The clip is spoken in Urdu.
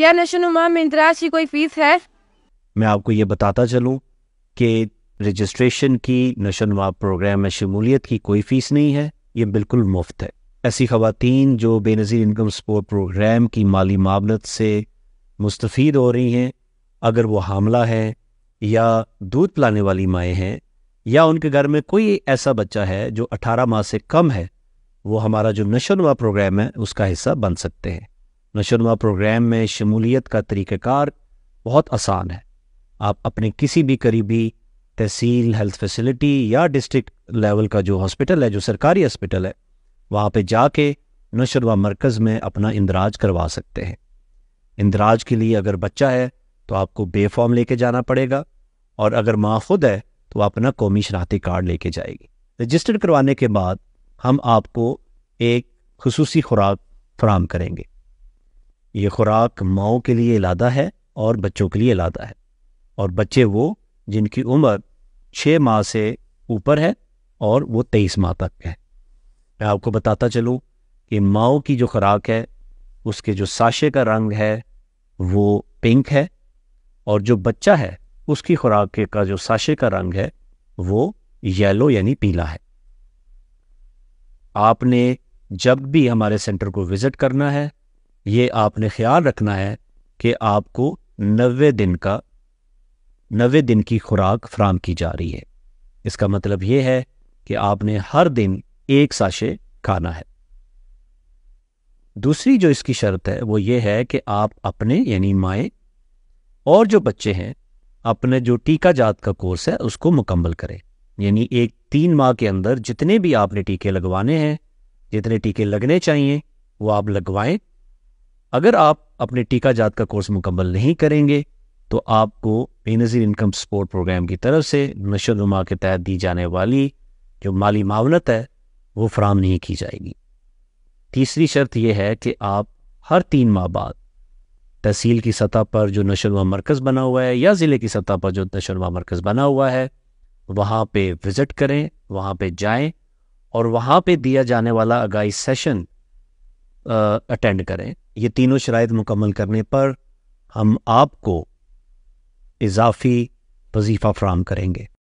کیا نشو نما میں اندراج کی کوئی فیس ہے میں آپ کو یہ بتاتا چلوں کہ رجسٹریشن کی نشو نما پروگرام میں شمولیت کی کوئی فیس نہیں ہے یہ بالکل مفت ہے ایسی خواتین جو بے نظیر انکم سپورٹ پروگرام کی مالی معاملت سے مستفید ہو رہی ہیں اگر وہ حاملہ ہیں یا دودھ پلانے والی مائیں ہیں یا ان کے گھر میں کوئی ایسا بچہ ہے جو اٹھارہ ماہ سے کم ہے وہ ہمارا جو نشو نما پروگرام ہے اس کا حصہ بن سکتے ہیں نشرما پروگرام میں شمولیت کا طریقہ کار بہت آسان ہے آپ اپنے کسی بھی قریبی تحصیل ہیلتھ فیسلٹی یا ڈسٹرکٹ لیول کا جو ہاسپٹل ہے جو سرکاری ہاسپٹل ہے وہاں پہ جا کے نشروا مرکز میں اپنا اندراج کروا سکتے ہیں اندراج کے لیے اگر بچہ ہے تو آپ کو بے فارم لے کے جانا پڑے گا اور اگر ماں خود ہے تو اپنا قومی شناختی کارڈ لے کے جائے گی رجسٹر کروانے کے بعد ہم آپ کو ایک خصوصی خوراک فراہم کریں گے یہ خوراک ماؤں کے لیے علادہ ہے اور بچوں کے لیے علادہ ہے اور بچے وہ جن کی عمر چھ ماہ سے اوپر ہے اور وہ تیئیس ماہ تک ہے میں آپ کو بتاتا چلوں کہ ماؤں کی جو خوراک ہے اس کے جو ساشے کا رنگ ہے وہ پنک ہے اور جو بچہ ہے اس کی خوراک کا جو ساشے کا رنگ ہے وہ یلو یعنی پیلا ہے آپ نے جب بھی ہمارے سینٹر کو وزٹ کرنا ہے یہ آپ نے خیال رکھنا ہے کہ آپ کو نوے دن کا نوے دن کی خوراک فراہم کی جا رہی ہے اس کا مطلب یہ ہے کہ آپ نے ہر دن ایک ساشے کھانا ہے دوسری جو اس کی شرط ہے وہ یہ ہے کہ آپ اپنے یعنی مائیں اور جو بچے ہیں اپنے جو ٹیکہ جات کا کورس ہے اس کو مکمل کریں یعنی ایک تین ماہ کے اندر جتنے بھی آپ نے ٹیکے لگوانے ہیں جتنے ٹیکے لگنے چاہیے وہ آپ لگوائیں اگر آپ اپنے ٹیکہ جات کا کورس مکمل نہیں کریں گے تو آپ کو بے نظیر انکم سپورٹ پروگرام کی طرف سے نشو نما کے تحت دی جانے والی جو مالی معاونت ہے وہ فراہم نہیں کی جائے گی تیسری شرط یہ ہے کہ آپ ہر تین ماہ بعد تحصیل کی سطح پر جو نشو نما مرکز بنا ہوا ہے یا ضلع کی سطح پر جو نشو نما مرکز بنا ہوا ہے وہاں پہ وزٹ کریں وہاں پہ جائیں اور وہاں پہ دیا جانے والا آگاہی سیشن اٹینڈ کریں یہ تینوں شرائط مکمل کرنے پر ہم آپ کو اضافی وظیفہ فراہم کریں گے